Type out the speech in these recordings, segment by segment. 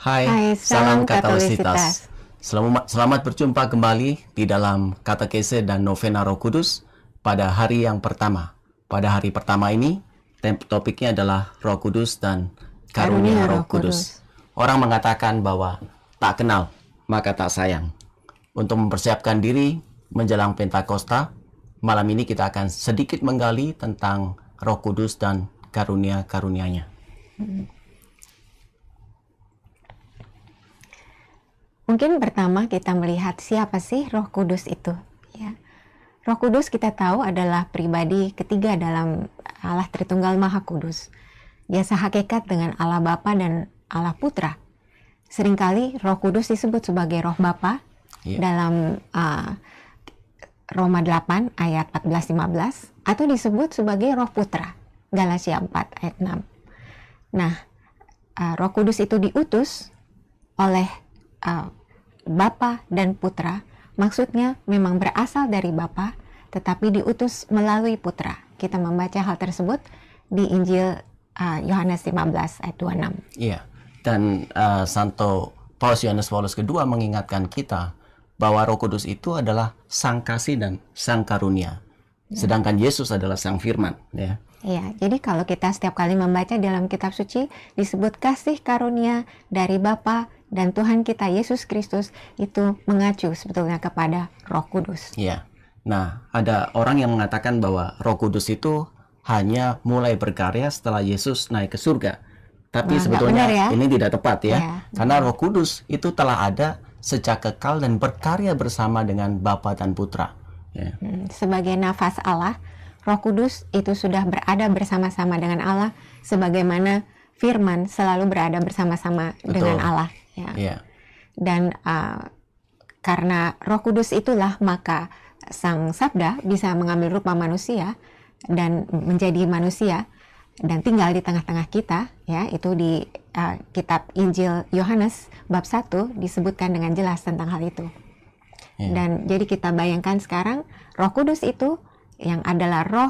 Hai, Hai salam, salam Katolisitas. Selamat, selamat berjumpa kembali di dalam kata Kese dan Novena Roh Kudus pada hari yang pertama. Pada hari pertama ini, topiknya adalah Roh Kudus dan karunia, karunia Roh, Kudus. Orang mengatakan bahwa tak kenal, maka tak sayang. Untuk mempersiapkan diri menjelang Pentakosta, malam ini kita akan sedikit menggali tentang Roh Kudus dan karunia-karunianya. Hmm. Mungkin pertama kita melihat siapa sih Roh Kudus itu, ya. Roh Kudus kita tahu adalah pribadi ketiga dalam Allah Tritunggal Maha Kudus. Dia sehakikat dengan Allah Bapa dan Allah Putra. Seringkali Roh Kudus disebut sebagai Roh Bapa ya. dalam uh, Roma 8 ayat 14-15 atau disebut sebagai Roh Putra Galatia 4 ayat 6. Nah, uh, Roh Kudus itu diutus oleh uh, Bapa dan Putra, maksudnya memang berasal dari Bapa, tetapi diutus melalui Putra. Kita membaca hal tersebut di Injil uh, Yohanes 15 ayat 26. Iya. Dan uh, Santo Paulus Yohanes Paulus kedua mengingatkan kita bahwa Roh Kudus itu adalah sang kasih dan sang karunia. Sedangkan Yesus adalah sang firman, ya. Iya, jadi kalau kita setiap kali membaca dalam kitab suci disebut kasih karunia dari Bapa dan Tuhan kita Yesus Kristus itu mengacu sebetulnya kepada Roh Kudus. Iya. Nah, ada orang yang mengatakan bahwa Roh Kudus itu hanya mulai berkarya setelah Yesus naik ke surga. Tapi nah, sebetulnya ya. ini tidak tepat ya. ya. Karena Roh Kudus itu telah ada sejak kekal dan berkarya bersama dengan Bapa dan Putra. Ya. Hmm, sebagai nafas Allah, Roh Kudus itu sudah berada bersama-sama dengan Allah sebagaimana firman selalu berada bersama-sama dengan Allah ya. Yeah. Dan uh, karena Roh Kudus itulah maka Sang Sabda bisa mengambil rupa manusia dan menjadi manusia dan tinggal di tengah-tengah kita ya itu di uh, kitab Injil Yohanes bab 1 disebutkan dengan jelas tentang hal itu. Yeah. Dan jadi kita bayangkan sekarang Roh Kudus itu yang adalah roh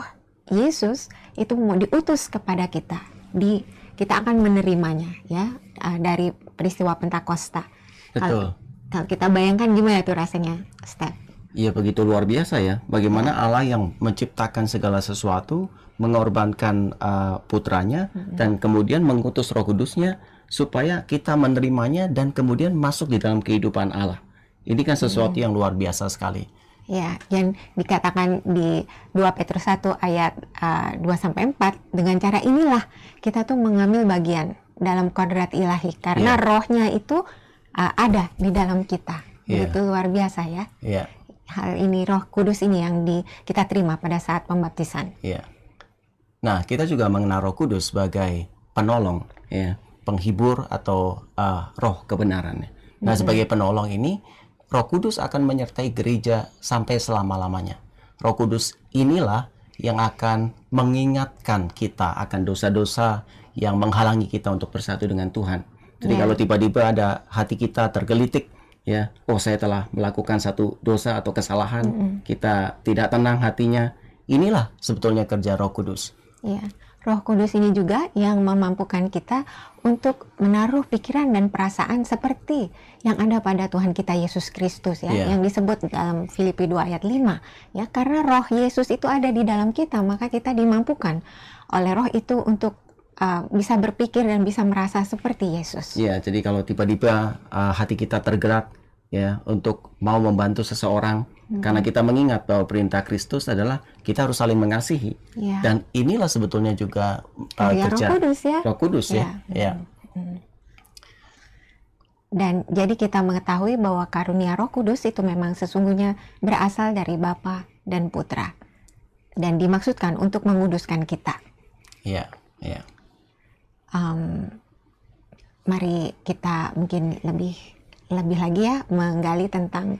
Yesus itu mau diutus kepada kita di kita akan menerimanya ya eh, dari peristiwa Pentakosta. Betul. Kalau kita bayangkan gimana tuh rasanya, Step? Iya begitu luar biasa ya. Bagaimana hmm. Allah yang menciptakan segala sesuatu mengorbankan uh, putranya hmm. dan kemudian mengutus Roh Kudusnya supaya kita menerimanya dan kemudian masuk di dalam kehidupan Allah. Ini kan sesuatu hmm. yang luar biasa sekali. Ya, yang dikatakan di 2 Petrus 1 ayat uh, eh, 2 sampai 4 dengan cara inilah kita tuh mengambil bagian dalam kodrat ilahi karena yeah. rohnya itu uh, ada di dalam kita. Yeah. Itu luar biasa ya. Yeah. Hal ini Roh Kudus ini yang di kita terima pada saat pembaptisan. Yeah. Nah, kita juga mengenal Roh Kudus sebagai penolong, yeah. penghibur atau uh, roh kebenaran. Nah, mm -hmm. sebagai penolong ini Roh Kudus akan menyertai gereja sampai selama-lamanya. Roh Kudus inilah yang akan mengingatkan kita akan dosa-dosa yang menghalangi kita untuk bersatu dengan Tuhan. Jadi yeah. kalau tiba-tiba ada hati kita tergelitik, ya, oh saya telah melakukan satu dosa atau kesalahan, mm -hmm. kita tidak tenang hatinya. Inilah sebetulnya kerja Roh Kudus. Yeah. Roh Kudus ini juga yang memampukan kita untuk menaruh pikiran dan perasaan seperti yang ada pada Tuhan kita Yesus Kristus ya, yeah. yang disebut dalam Filipi 2 ayat 5 ya, karena roh Yesus itu ada di dalam kita, maka kita dimampukan oleh roh itu untuk uh, bisa berpikir dan bisa merasa seperti Yesus. Iya, jadi kalau tiba-tiba uh, hati kita tergerak ya untuk mau membantu seseorang karena kita mengingat bahwa perintah Kristus adalah kita harus saling mengasihi yeah. dan inilah sebetulnya juga uh, kerja Roh Kudus ya, Roh Kudus, ya. ya. yeah. dan jadi kita mengetahui bahwa karunia Roh Kudus itu memang sesungguhnya berasal dari Bapa dan Putra dan dimaksudkan untuk menguduskan kita. ya yeah, iya. Yeah. Iya. Um, mari kita mungkin lebih lebih lagi ya menggali tentang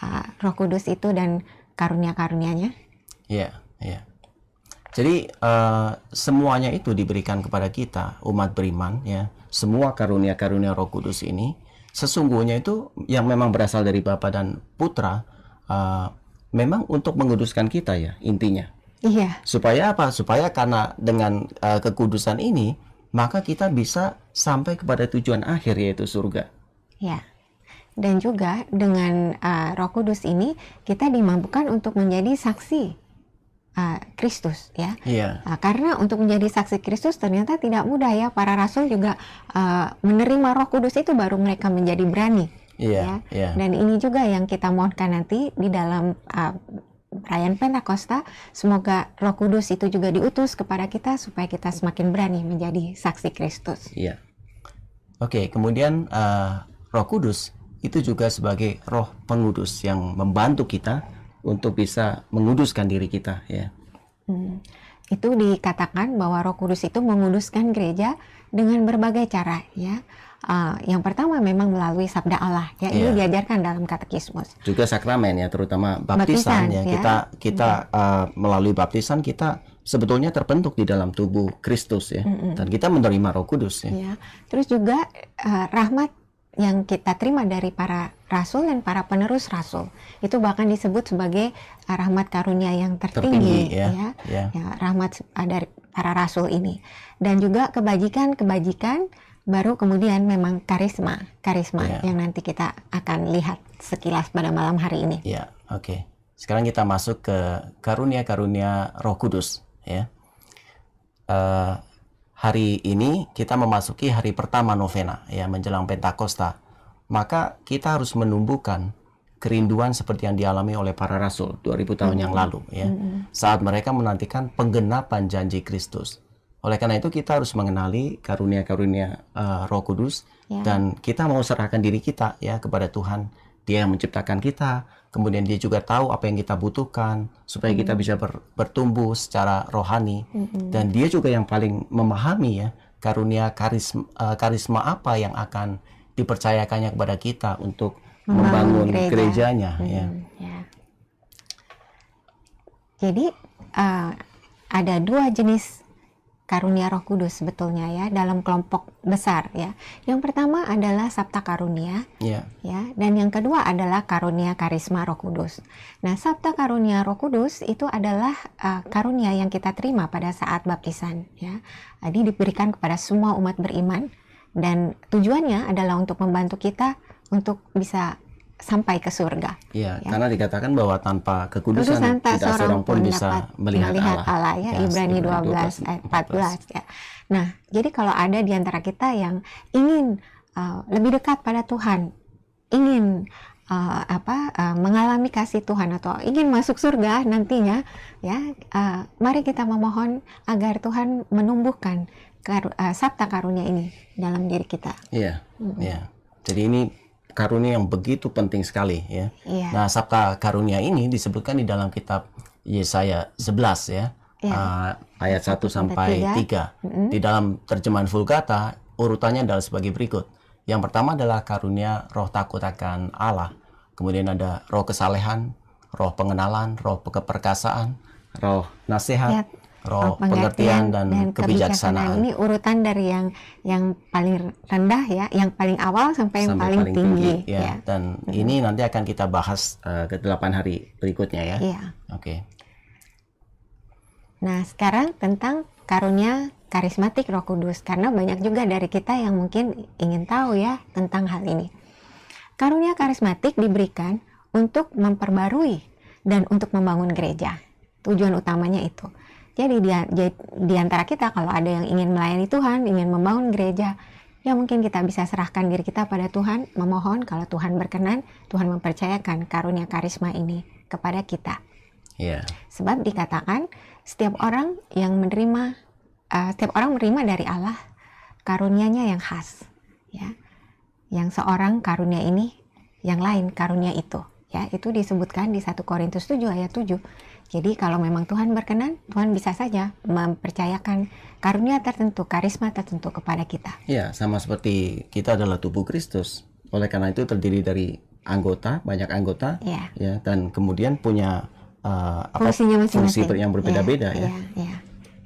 uh, Roh Kudus itu dan karunia-karunianya? Iya, yeah, iya. Yeah. Jadi uh, semuanya itu diberikan kepada kita umat beriman ya. Semua karunia-karunia Roh Kudus ini sesungguhnya itu yang memang berasal dari Bapa dan Putra uh, memang untuk menguduskan kita ya intinya. Iya. Supaya apa? Supaya karena dengan uh, kekudusan ini maka kita bisa sampai kepada tujuan akhir yaitu surga. Iya dan juga dengan uh, Roh Kudus ini kita dimampukan untuk menjadi saksi ah, Kristus ya. Yeah. Iya. Uh, karena untuk menjadi saksi Kristus ternyata tidak mudah ya. Para rasul juga uh, menerima Roh Kudus itu baru mereka menjadi berani. Yeah. Ya. Yeah. Dan ini juga yang kita mohonkan nanti di dalam uh, perayaan Pentakosta, semoga Roh Kudus itu juga diutus kepada kita supaya kita semakin berani menjadi saksi Kristus. Iya. Oke, okay, kemudian uh, Roh Kudus itu juga sebagai roh pengudus yang membantu kita untuk bisa menguduskan diri kita ya. Hmm. Itu dikatakan bahwa Roh Kudus itu menguduskan gereja dengan berbagai cara ya. Uh, yang pertama memang melalui sabda Allah ya yeah. diajarkan dalam katekismus. Juga sakramen ya terutama baptisan, baptisan ya. ya kita kita yeah. Hmm. uh, melalui baptisan kita sebetulnya terbentuk di dalam tubuh Kristus ya mm -hmm. dan kita menerima Roh Kudus ya. yeah. Terus juga uh, rahmat yang kita terima dari para rasul dan para penerus rasul itu bahkan disebut sebagai uh, rahmat karunia yang tertinggi, tertinggi ya, ya, ya. ya rahmat uh, dari para rasul ini dan juga kebajikan-kebajikan baru kemudian memang karisma karisma ya. yang nanti kita akan lihat sekilas pada malam hari ini ya oke okay. sekarang kita masuk ke karunia karunia roh kudus ya uh, hari ini kita memasuki hari pertama novena ya menjelang Pentakosta, maka kita harus menumbuhkan kerinduan seperti yang dialami oleh para rasul 2000 tahun yang lalu ya. Saat mereka menantikan penggenapan janji Kristus. Oleh karena itu kita harus mengenali karunia-karunia uh, Roh Kudus yeah. dan kita mau serahkan diri kita ya kepada Tuhan. Dia yang menciptakan kita, kemudian dia juga tahu apa yang kita butuhkan supaya kita bisa ber, bertumbuh secara rohani dan dia juga yang paling memahami ya karunia karisma eh, karisma apa yang akan dipercayakannya kepada kita untuk membangun, gereja. gerejanya hmm ya. Jadi uh, ada dua jenis karunia Roh Kudus sebetulnya ya dalam kelompok besar ya. Yang pertama adalah Sabta Karunia yeah. ya dan yang kedua adalah karunia karisma Roh Kudus. Nah, Sabta Karunia Roh Kudus itu adalah uh, karunia yang kita terima pada saat baptisan ya. Jadi eh, diberikan kepada semua umat beriman dan tujuannya adalah untuk membantu kita untuk bisa sampai ke surga. Iya, ya. karena dikatakan bahwa tanpa kekudusan, kekudusan tidak seorang pun bisa melihat, melihat Allah. Allah ya, ya Ibrani 12 ayat 14. ya. Nah, jadi kalau ada di antara kita yang ingin uh, lebih dekat pada Tuhan, ingin uh, apa uh, mengalami kasih Tuhan atau ingin masuk surga nantinya ya, uh, mari kita memohon agar Tuhan menumbuhkan kar uh, sabta karunia ini dalam diri kita. Iya. Mm -hmm. Iya. Jadi ini karunia yang begitu penting sekali ya. Yeah. Nah, sabta karunia ini disebutkan di dalam kitab Yesaya 11 ya. Yeah. Iya. Uh, ayat 1 sampai 3. 3. Mm -hmm. Di dalam terjemahan Vulgata urutannya adalah sebagai berikut. Yang pertama adalah karunia roh takut akan Allah. Kemudian ada roh kesalehan, roh pengenalan, roh keperkasaan, roh nasihat, yeah roh oh, pengertian, dan, dan kebijaksanaan. Ini urutan dari yang yang paling rendah ya, yang paling awal sampai, sampai yang paling, paling tinggi, tinggi ya. ya. Dan hmm. ini nanti akan kita bahas uh, ke delapan hari berikutnya ya. Iya. Oke. Okay. Nah, sekarang tentang karunia karismatik Roh Kudus karena banyak juga dari kita yang mungkin ingin tahu ya tentang hal ini. Karunia karismatik diberikan untuk memperbarui dan untuk membangun gereja. Tujuan utamanya itu. Jadi di, antara kita kalau ada yang ingin melayani Tuhan, ingin membangun gereja, ya mungkin kita bisa serahkan diri kita pada Tuhan, memohon kalau Tuhan berkenan, Tuhan mempercayakan karunia karisma ini kepada kita. Yeah. Sebab dikatakan setiap orang yang menerima, uh, setiap orang menerima dari Allah karunianya yang khas, ya, yang seorang karunia ini, yang lain karunia itu. Ya, itu disebutkan di 1 Korintus 7 ayat 7. Jadi kalau memang Tuhan berkenan, Tuhan bisa saja mempercayakan karunia tertentu, karisma tertentu kepada kita. Ya, sama seperti kita adalah tubuh Kristus. Oleh karena itu terdiri dari anggota, banyak anggota, ya, ya dan kemudian punya uh, fungsinya apa, masing-masing. fungsi yang berbeda-beda ya. ya. ya,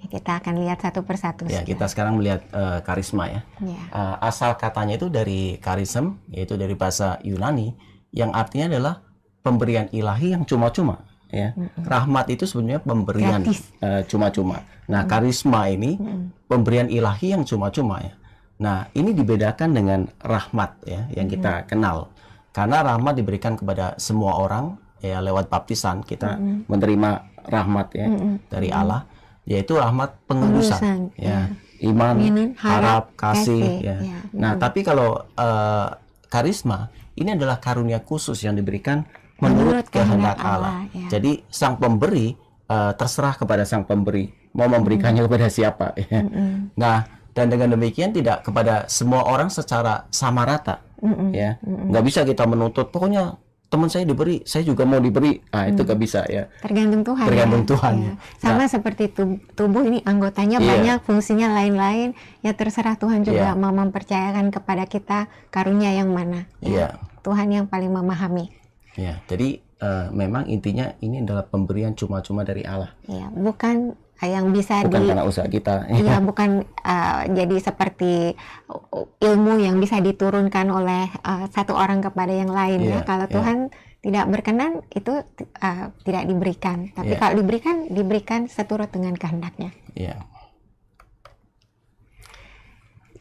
ya kita akan lihat satu persatu. Ya, kita sekarang melihat uh, karisma ya. ya. Uh, asal katanya itu dari karism, yaitu dari bahasa Yunani, yang artinya adalah pemberian ilahi yang cuma-cuma ya. Mm-hmm. Rahmat itu sebenarnya pemberian cuma e, cuma-cuma. nah, mm-hmm. karisma ini mm-hmm. pemberian ilahi yang cuma-cuma ya. Nah, ini dibedakan dengan rahmat ya yang kita mm-hmm. kenal. Karena rahmat diberikan kepada semua orang ya lewat baptisan kita mm-hmm. menerima rahmat ya mm-hmm. dari Allah yaitu rahmat pengurusan ya. mm Iman, harap, kasih, kasih ya. ya. Nah, mm-hmm. tapi kalau uh, karisma ini adalah karunia khusus yang diberikan menurut kehendak Allah. Allah. Ya. ya. Jadi sang pemberi uh, terserah kepada sang pemberi mau memberikannya mm. kepada siapa. Mm -mm. Nah, dan dengan demikian tidak kepada semua orang secara sama rata. Mm -mm. Ya, mm -mm. nggak bisa kita menuntut. Pokoknya teman saya diberi, saya juga mau diberi. Ah, itu nggak bisa ya. Tergantung Tuhan. Ya. Tergantung ya. Tuhan. Ya. Sama nah, seperti tubuh, tubuh ini anggotanya yeah. banyak, fungsinya lain-lain. Ya terserah Tuhan juga yeah. mau mempercayakan kepada kita karunia yang mana. Iya. Yeah. Tuhan yang paling memahami. Ya, jadi uh, memang intinya ini adalah pemberian cuma-cuma dari Allah. Ya, bukan eh, yang bisa bukan di, karena usaha kita. Iya, bukan uh, jadi seperti ilmu yang bisa diturunkan oleh uh, satu orang kepada yang lain ya. ya. Kalau ya. Tuhan tidak berkenan itu uh, tidak diberikan. Tapi ya. kalau diberikan, diberikan seturut dengan kehendaknya. Iya.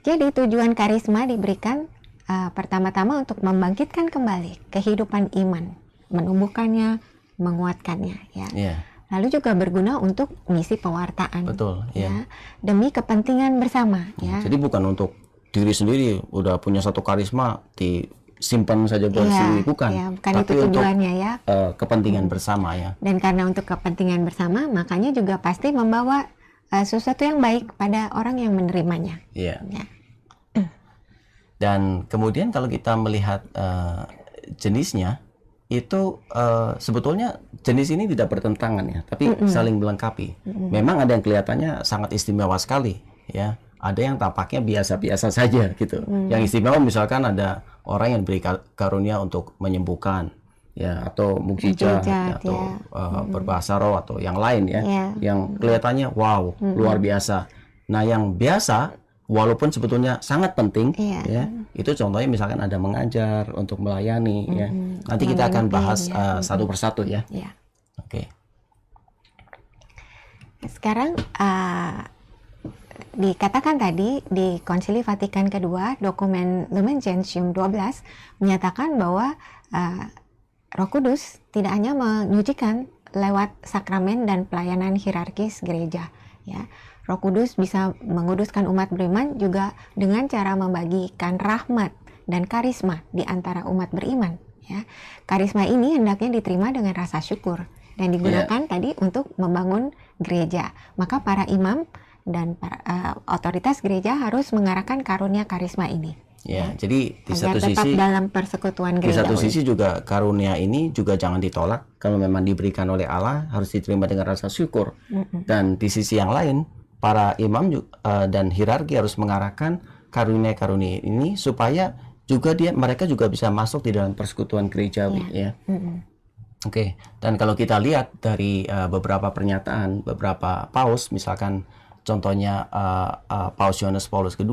Jadi tujuan karisma diberikan uh, pertama-tama untuk membangkitkan kembali kehidupan iman, menumbuhkannya, menguatkannya ya. Yeah. Lalu juga berguna untuk misi pewartaan. Betul, iya. ya. Yeah. Demi kepentingan bersama hmm, ya. Jadi bukan untuk diri sendiri udah punya satu karisma di simpan saja buat yeah, sendiri bukan, yeah, bukan tapi itu untuk ya. uh, kepentingan bersama ya. Dan karena untuk kepentingan bersama, makanya juga pasti membawa uh, sesuatu yang baik pada orang yang menerimanya. Iya. ya. Yeah. Dan kemudian kalau kita melihat uh, jenisnya, itu uh, sebetulnya jenis ini tidak bertentangan ya, tapi mm -hmm. saling melengkapi. Mm -hmm. Memang ada yang kelihatannya sangat istimewa sekali, ya. Ada yang tampaknya biasa-biasa saja gitu. Mm. Yang istimewa misalkan ada orang yang diberi karunia untuk menyembuhkan, ya, atau mukjizat, ya, ya. atau ya. Uh, mm -hmm. berbahasa roh atau yang lain ya, yeah. yang kelihatannya wow, mm -hmm. luar biasa. Nah, yang biasa walaupun sebetulnya sangat penting yeah. ya itu contohnya misalkan ada mengajar untuk melayani mm -hmm. ya nanti kita akan bahas ya. uh, satu persatu ya yeah. oke okay. sekarang uh, dikatakan tadi di Konsili Vatikan kedua dokumen Lumen Gentium 12 menyatakan bahwa uh, Roh Kudus tidak hanya menyucikan lewat sakramen dan pelayanan hierarkis gereja ya Roh Kudus bisa menguduskan umat beriman juga dengan cara membagikan rahmat dan karisma di antara umat beriman. Ya. Karisma ini hendaknya diterima dengan rasa syukur dan iya. digunakan yeah. tadi untuk membangun gereja. Maka para imam dan para, uh, otoritas gereja harus mengarahkan karunia karisma ini. Iya, ya, jadi di Agar satu sisi dalam persekutuan gereja. Di satu sisi juga karunia ini juga jangan ditolak kalau memang diberikan oleh Allah harus diterima dengan rasa syukur. Mm -hmm. Dan di sisi yang lain para imam uh, dan hierarki harus mengarahkan karunia-karunia ini supaya juga dia mereka juga bisa masuk di dalam persekutuan gerejawi iya. ya. ya. Mm -hmm. Oke, okay. dan kalau kita lihat dari uh, beberapa pernyataan beberapa paus misalkan contohnya uh, uh, Paus Yohanes Paulus II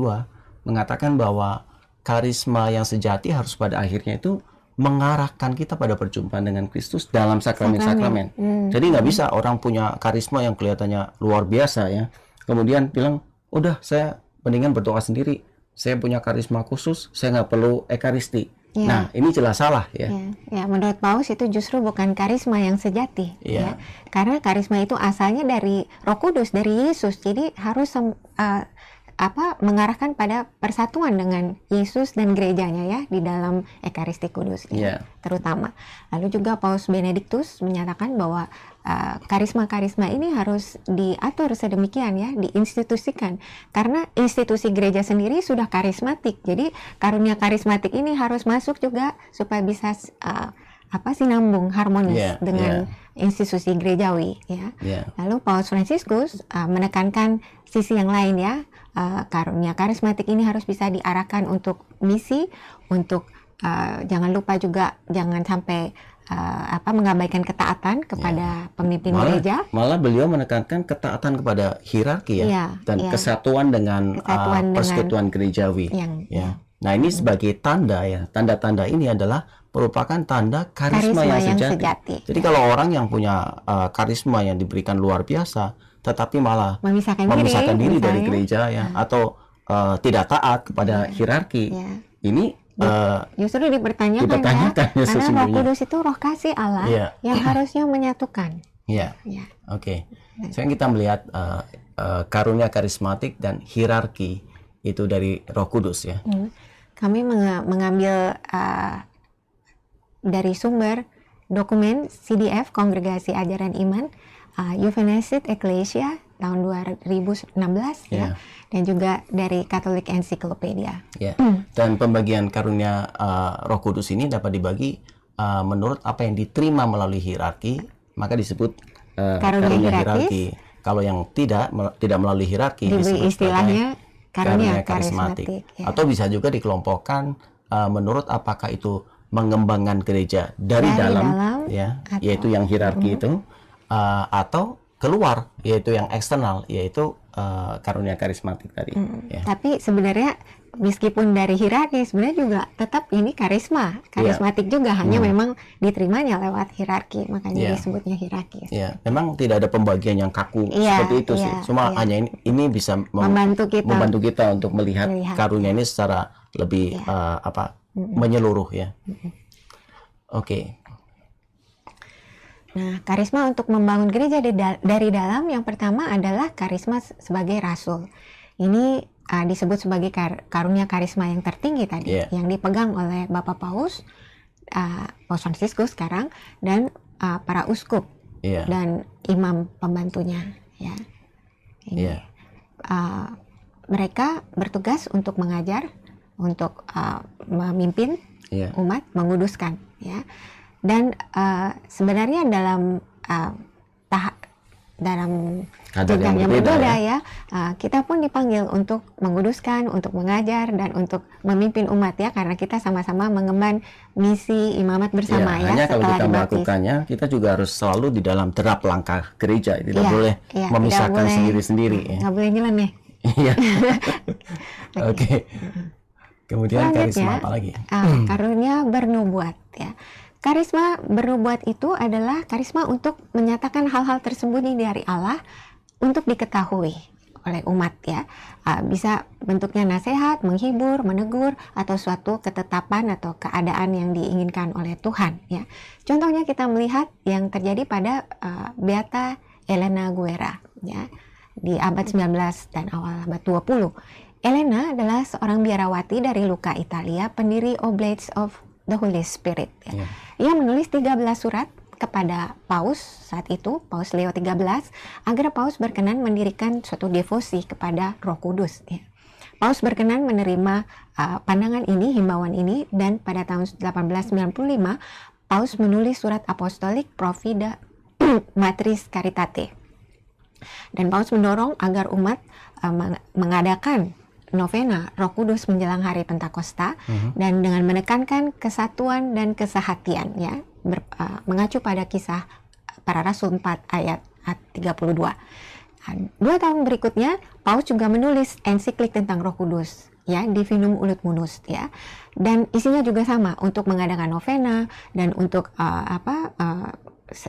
mengatakan bahwa karisma yang sejati harus pada akhirnya itu mengarahkan kita pada perjumpaan dengan Kristus dalam sakramen-sakramen. Hmm. Jadi nggak bisa orang punya karisma yang kelihatannya luar biasa ya, kemudian bilang udah saya mendingan berdoa sendiri saya punya karisma khusus saya nggak perlu ekaristi Ya. Nah, ini jelas salah ya. ya. Ya, menurut Paus itu justru bukan karisma yang sejati ya. ya. Karena karisma itu asalnya dari Roh Kudus, dari Yesus. Jadi harus uh, apa mengarahkan pada persatuan dengan Yesus dan gerejanya ya di dalam Ekaristi Kudus ya, yeah. terutama. Lalu juga Paus Benediktus menyatakan bahwa Eh, karisma-karisma ini harus diatur sedemikian ya, diinstitusikan. Karena institusi gereja sendiri sudah karismatik. Jadi karunia karismatik ini harus masuk juga supaya bisa uh, apa nambung harmonis yeah, dengan yeah. institusi gerejawi ya. Yeah. Lalu Paus Franciscus uh, menekankan sisi yang lain ya. Uh, karunia karismatik ini harus bisa diarahkan untuk misi, untuk uh, jangan lupa juga jangan sampai uh, apa mengabaikan ketaatan kepada ya. pemimpin malah, gereja. Malah beliau menekankan ketaatan kepada hierarki ya, ya dan ya. kesatuan dengan eh, kesatuan uh, persekutuan dengan gerejawi. Yang, ya. Nah ini sebagai tanda ya, tanda-tanda ini adalah merupakan tanda karisma, karisma yang, yang sejati. sejati. Jadi ya. kalau orang yang punya uh, karisma yang diberikan luar biasa, tetapi malah memisahkan, memisahkan diri, diri dari gereja ya, ya. atau uh, tidak taat kepada ya. hierarki, ya. ini Uh, justru dipertanyakan, ya, dipertanyakan ya, karena Roh Kudus itu Roh kasih Allah yeah. yang harusnya menyatukan. Ya, yeah. oke. Okay. Nah. Sekarang kita melihat uh, uh, karunia karismatik dan hierarki itu dari Roh Kudus ya. Hmm. Kami mengambil uh, dari sumber dokumen CDF Kongregasi Ajaran Iman uh, Euphanasid Ecclesia tahun 2016 yeah. ya iya. dan juga dari Catholic Encyclopedia. Yeah. Mm. Dan pembagian karunia uh, Roh Kudus ini dapat dibagi uh, menurut apa yang diterima melalui hierarki, maka disebut uh, karunia, karunia hierarki. Kalau yang tidak mel tidak melalui hierarki Dibu disebut istilahnya karunia, karunia karismatik, karismatik ya. atau bisa juga dikelompokkan uh, menurut apakah itu mengembangkan gereja dari, dari dalam, dalam ya atau, yaitu yang hierarki mm. itu uh, atau keluar yaitu yang eksternal yaitu uh, karunia karismatik tadi. Hmm. Ya. Tapi sebenarnya meskipun dari hierarki sebenarnya juga tetap ini karisma ya. karismatik yeah. juga hanya hmm. memang diterimanya lewat hierarki makanya yeah. disebutnya hierarki. Ya, yeah. memang tidak ada pembagian yang kaku yeah. seperti itu yeah. sih. Cuma yeah. hanya ini, ini bisa mem membantu kita membantu kita untuk melihat, melihat. karunia ini secara lebih yeah. Iya. uh, apa -hmm. menyeluruh ya. -hmm. Oke, okay. Nah, karisma untuk membangun gereja dari dalam yang pertama adalah karisma sebagai rasul. Ini uh, disebut sebagai kar karunia karisma yang tertinggi tadi, yeah. yang dipegang oleh Bapak ah, Paus, uh, Paus Francisco sekarang, dan uh, para uskup yeah. dan imam pembantunya. Ya, ini. Yeah. Iya. Uh, mereka bertugas untuk mengajar, untuk uh, memimpin yeah. umat, menguduskan. Ya dan uh, sebenarnya dalam uh, eh, tahap dalam jenjang yang berbeda ya, ya uh, kita pun dipanggil untuk menguduskan, untuk mengajar dan untuk memimpin umat ya karena kita sama-sama mengemban misi imamat bersama ya. ya hanya kalau kita melakukannya kita juga harus selalu di dalam terap langkah gereja, tidak iya, iya, ya, boleh ya, memisahkan sendiri-sendiri. Tidak, -sendiri, ya. boleh nyeleneh. Iya. Oke. Kemudian karisma apa lagi? Uh, karunia bernubuat ya. Karisma bernubuat itu adalah karisma untuk menyatakan hal-hal tersembunyi dari Allah untuk diketahui oleh umat ya. Ah, bisa bentuknya nasihat, menghibur, menegur atau suatu ketetapan atau keadaan yang diinginkan oleh Tuhan ya. Contohnya kita melihat yang terjadi pada ah, Beata Elena Guerra ya di abad 19 dan awal abad 20. Elena adalah seorang biarawati dari Luka, Italia, pendiri Oblates of the Holy Spirit. Ya. Yeah. Ia menulis 13 surat kepada Paus saat itu, Paus Leo 13, agar Paus berkenan mendirikan suatu devosi kepada Roh Kudus. Ya. Paus berkenan menerima uh, pandangan ini, himbauan ini, dan pada tahun 1895, Paus menulis surat apostolik Provida Matris Caritate. Dan Paus mendorong agar umat uh, mengadakan novena Roh Kudus menjelang hari Pentakosta uh-huh. dan dengan menekankan kesatuan dan kesehatian ya ber, uh, mengacu pada kisah para rasul 4 ayat 32. Ah, dua tahun berikutnya Paus juga menulis ensiklik tentang Roh Kudus ya Divinum Ulut Munus ya dan isinya juga sama untuk mengadakan novena dan untuk uh, apa uh,